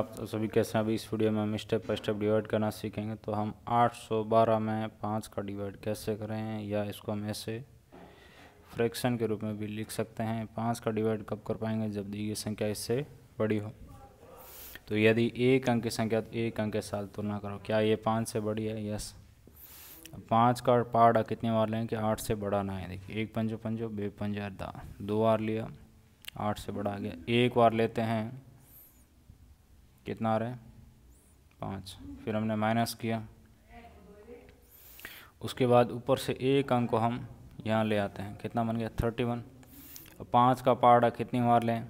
आप तो सभी कैसे हैं अभी इस वीडियो में हम स्टेप बाई स्टेप डिवाइड करना सीखेंगे तो हम 812 में पाँच का डिवाइड कैसे करें या इसको हम ऐसे फ्रैक्शन के रूप में भी लिख सकते हैं पाँच का डिवाइड कब कर पाएंगे जब दी गई संख्या इससे बड़ी हो तो यदि एक अंक की संख्या तो एक अंक के साथ तुलना करो क्या ये पाँच से बड़ी है यस पाँच का पाड़ा कितने बार लें कि आठ से बड़ा ना है देखिए एक पंजो पंजो बे पंजा दो बार लिया आठ से बड़ा आ गया एक बार लेते हैं कितना आ रहा है पाँच फिर हमने माइनस किया उसके बाद ऊपर से एक अंक को हम यहाँ ले आते हैं कितना बन गया थर्टी वन और पाँच का पाड़ा कितनी बार लें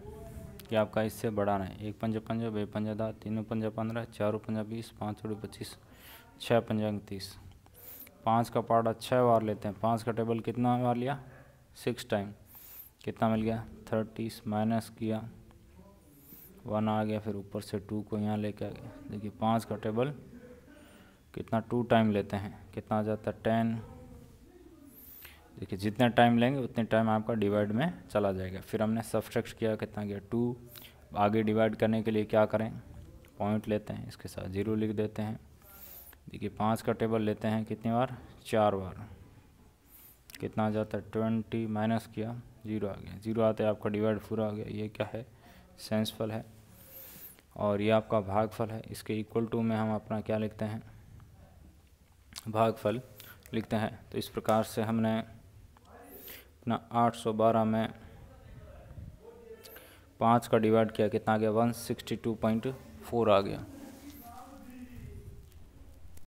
कि आपका इससे बढ़ा रहे एक पंजा पंजा बे पंजा दा तीनों पंजा पंद्रह चारों पंजा बीस पाँच छोड़ी पच्चीस छः पंजा तीस पाँच का पाड़ा छः बार लेते हैं पाँच का टेबल कितना बार लिया सिक्स टाइम कितना मिल गया थर्टीस माइनस किया वन आ गया फिर ऊपर से टू को यहाँ लेके आ गया देखिए पाँच का टेबल कितना टू टाइम लेते हैं कितना आ जाता है टेन देखिए जितना टाइम लेंगे उतने टाइम आपका डिवाइड में चला जाएगा फिर हमने सब्सट्रैक्ट किया कितना गया टू आगे डिवाइड करने के लिए क्या करें पॉइंट लेते हैं इसके साथ ज़ीरो लिख देते हैं देखिए पाँच का टेबल लेते हैं कितनी बार चार बार कितना आ जाता है ट्वेंटी माइनस किया ज़ीरो आ गया ज़ीरो आते आपका डिवाइड पूरा आ गया ये क्या है सेंसफल है और ये आपका भागफल है इसके इक्वल टू में हम अपना क्या लिखते हैं भागफल लिखते हैं तो इस प्रकार से हमने अपना 812 में पाँच का डिवाइड किया कितना आ गया 162.4 आ गया